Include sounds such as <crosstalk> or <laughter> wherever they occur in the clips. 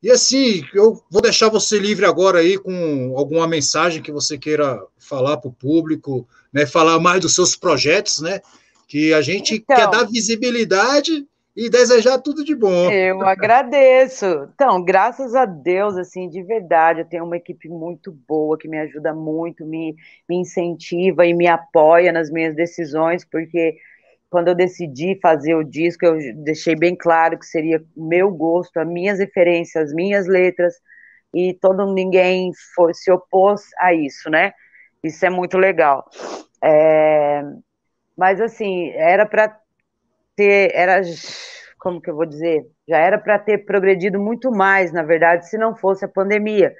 E assim, eu vou deixar você livre agora aí com alguma mensagem que você queira falar para o público, né? Falar mais dos seus projetos, né? Que a gente então, quer dar visibilidade e desejar tudo de bom. Eu <laughs> agradeço. Então, graças a Deus, assim, de verdade, eu tenho uma equipe muito boa que me ajuda muito, me, me incentiva e me apoia nas minhas decisões, porque quando eu decidi fazer o disco, eu deixei bem claro que seria o meu gosto, as minhas referências, as minhas letras, e todo ninguém foi, se opôs a isso, né? Isso é muito legal. É, mas assim, era para ter, era como que eu vou dizer, já era para ter progredido muito mais, na verdade, se não fosse a pandemia,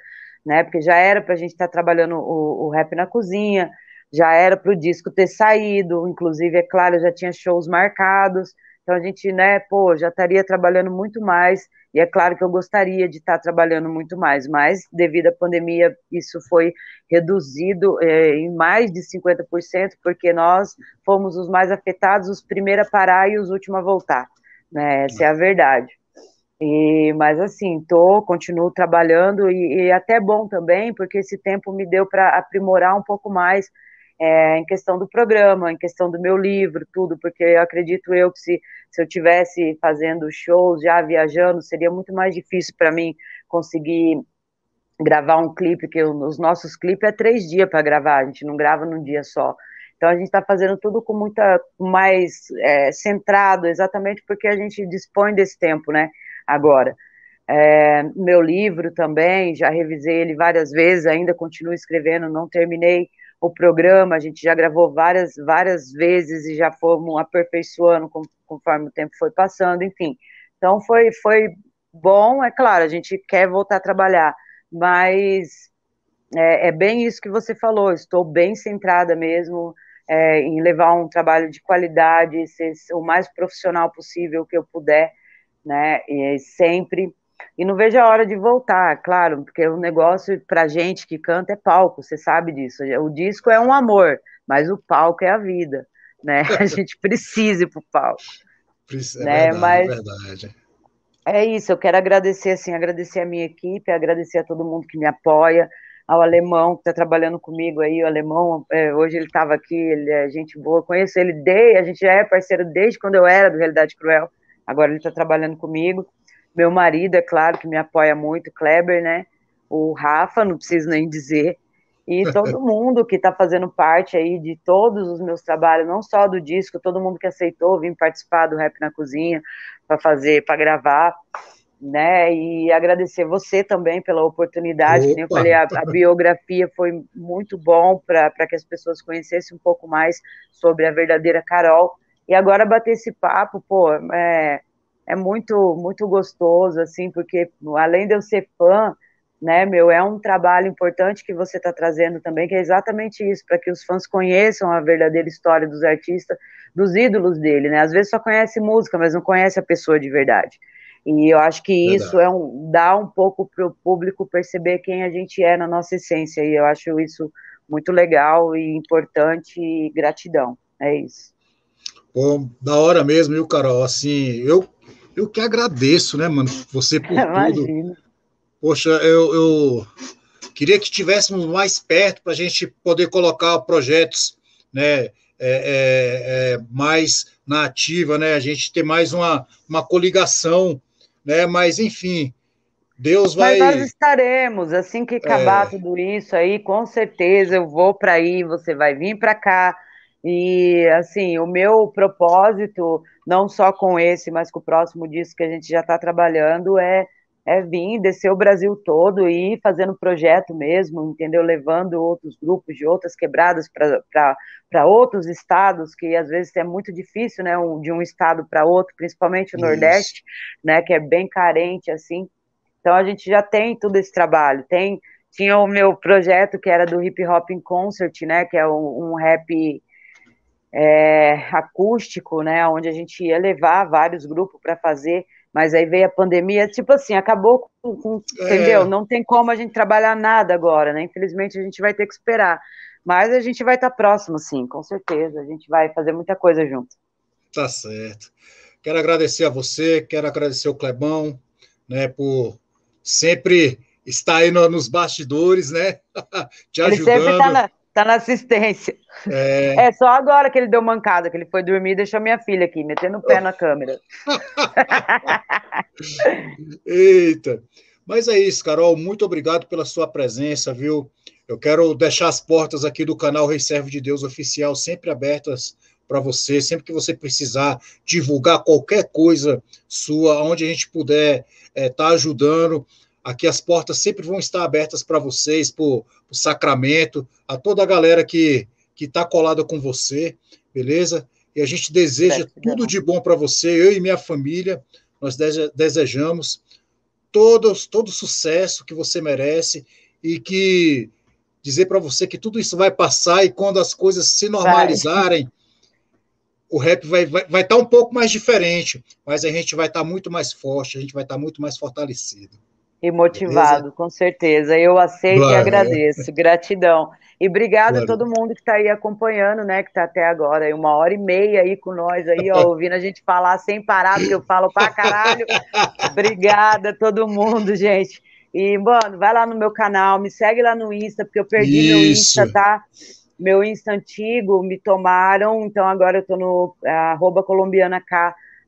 né? Porque já era para a gente estar tá trabalhando o, o rap na cozinha, já era para o disco ter saído, inclusive, é claro, já tinha shows marcados, então a gente, né, pô, já estaria trabalhando muito mais, e é claro que eu gostaria de estar trabalhando muito mais, mas devido à pandemia isso foi reduzido é, em mais de 50%, porque nós fomos os mais afetados, os primeiros a parar e os últimos a voltar, né, essa é a verdade. E, mas assim, tô, continuo trabalhando e, e é até bom também, porque esse tempo me deu para aprimorar um pouco mais é, em questão do programa, em questão do meu livro, tudo, porque eu acredito eu que se, se eu tivesse fazendo shows, já viajando, seria muito mais difícil para mim conseguir gravar um clipe, que eu, os nossos clipes é três dias para gravar, a gente não grava num dia só. Então a gente está fazendo tudo com muita mais é, centrado, exatamente porque a gente dispõe desse tempo, né? Agora. É, meu livro também, já revisei ele várias vezes, ainda continuo escrevendo, não terminei o programa, a gente já gravou várias, várias vezes e já fomos aperfeiçoando conforme o tempo foi passando, enfim. Então foi, foi bom, é claro, a gente quer voltar a trabalhar, mas é, é bem isso que você falou, estou bem centrada mesmo é, em levar um trabalho de qualidade, ser o mais profissional possível que eu puder, né? E sempre e não vejo a hora de voltar, claro, porque o negócio para gente que canta é palco, você sabe disso. O disco é um amor, mas o palco é a vida, né? <laughs> A gente precisa ir pro palco. É né? verdade, é mas... é verdade. É isso, eu quero agradecer, assim, agradecer a minha equipe, agradecer a todo mundo que me apoia, ao alemão que está trabalhando comigo aí, o alemão, é, hoje ele estava aqui, ele é gente boa, conheço ele desde, a gente já é parceiro desde quando eu era do Realidade Cruel, agora ele está trabalhando comigo. Meu marido, é claro, que me apoia muito, Kleber, né? O Rafa, não preciso nem dizer. E <laughs> todo mundo que está fazendo parte aí de todos os meus trabalhos, não só do disco, todo mundo que aceitou vir participar do Rap na Cozinha para fazer, para gravar, né? E agradecer você também pela oportunidade. Opa. Que nem eu falei, a, a biografia foi muito bom para que as pessoas conhecessem um pouco mais sobre a verdadeira Carol. E agora bater esse papo, pô, é, é muito, muito gostoso, assim, porque além de eu ser fã, né, meu, é um trabalho importante que você está trazendo também, que é exatamente isso, para que os fãs conheçam a verdadeira história dos artistas, dos ídolos dele, né? Às vezes só conhece música, mas não conhece a pessoa de verdade. E eu acho que isso é um, dá um pouco para o público perceber quem a gente é na nossa essência, e eu acho isso muito legal e importante, e gratidão, é isso. Bom, da hora mesmo, viu, Carol? Assim, eu eu que agradeço, né, mano? Você por <laughs> Imagina. tudo. Poxa, eu, eu queria que tivéssemos mais perto para a gente poder colocar projetos, né? É, é, é, mais na ativa, né? A gente ter mais uma, uma coligação, né? Mas enfim, Deus vai. Mas nós estaremos assim que acabar é. tudo isso aí, com certeza eu vou para aí, você vai vir para cá e assim, o meu propósito, não só com esse, mas com o próximo disco que a gente já está trabalhando, é, é vir descer o Brasil todo e ir fazendo projeto mesmo, entendeu? Levando outros grupos de outras quebradas para outros estados, que às vezes é muito difícil, né? Um, de um estado para outro, principalmente o Isso. Nordeste, né? Que é bem carente, assim. Então a gente já tem todo esse trabalho, tem. Tinha o meu projeto que era do Hip Hop in Concert, né? Que é um, um rap é, acústico, né, onde a gente ia levar vários grupos para fazer, mas aí veio a pandemia, tipo assim, acabou com, com é. entendeu? Não tem como a gente trabalhar nada agora, né? Infelizmente a gente vai ter que esperar, mas a gente vai estar tá próximo, sim, com certeza. A gente vai fazer muita coisa junto. Tá certo. Quero agradecer a você, quero agradecer o Clebão, né, por sempre estar aí no, nos bastidores, né? <laughs> Te ajudando. Ele sempre tá na Tá na assistência. É... é... só agora que ele deu mancada, que ele foi dormir e deixou minha filha aqui, metendo o pé na câmera. Eita. Mas é isso, Carol. Muito obrigado pela sua presença, viu? Eu quero deixar as portas aqui do canal Rei de Deus Oficial sempre abertas para você, sempre que você precisar divulgar qualquer coisa sua, onde a gente puder estar eh, é, tá ajudando. Aqui as portas sempre vão estar abertas para vocês, para o Sacramento, a toda a galera que está colada com você, beleza? E a gente deseja certo, tudo de bom para você, eu e minha família, nós desejamos todos, todo o sucesso que você merece e que dizer para você que tudo isso vai passar e quando as coisas se normalizarem, vai. o rap vai estar vai, vai tá um pouco mais diferente, mas a gente vai estar tá muito mais forte, a gente vai estar tá muito mais fortalecido. E motivado, Beleza? com certeza. Eu aceito claro, e agradeço. É. Gratidão. E obrigado claro. a todo mundo que está aí acompanhando, né? Que está até agora, aí, uma hora e meia aí com nós aí, ó, <laughs> ouvindo a gente falar sem parar, porque eu falo pra caralho. Obrigada a todo mundo, gente. E, mano, vai lá no meu canal, me segue lá no Insta, porque eu perdi Isso. meu Insta, tá? Meu Insta antigo me tomaram, então agora eu tô no uh, eh, colombianak.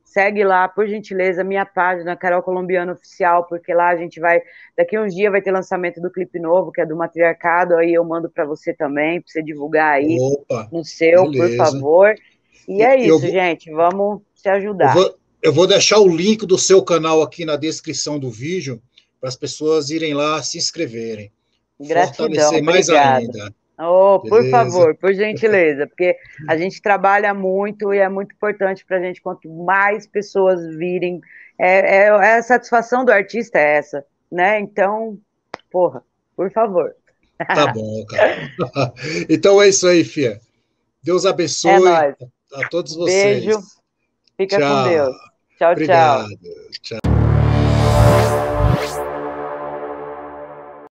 Segue lá, por gentileza, minha página, Carol Colombiano Oficial, porque lá a gente vai. Daqui uns dias vai ter lançamento do clipe novo, que é do Matriarcado, aí eu mando para você também, para você divulgar aí Opa, no seu, beleza. por favor. E é isso, vou, gente. Vamos se ajudar. Eu vou, deixar o link do seu canal aqui na descrição do vídeo, para as pessoas irem lá se inscreverem. Gratidão, fortalecer mais obrigado. ainda. Oh, por favor, por gentileza, porque <laughs> a gente trabalha muito e é muito importante para a gente, quanto mais pessoas virem, é, é, é, a satisfação do artista é essa, né? Então, porra, por favor. Tá bom, cara. <laughs> então é isso aí, Fia. Deus abençoe é a, a, todos vocês. Beijo. Fica tchau. com Deus. Tchau, Obrigado. tchau. tchau.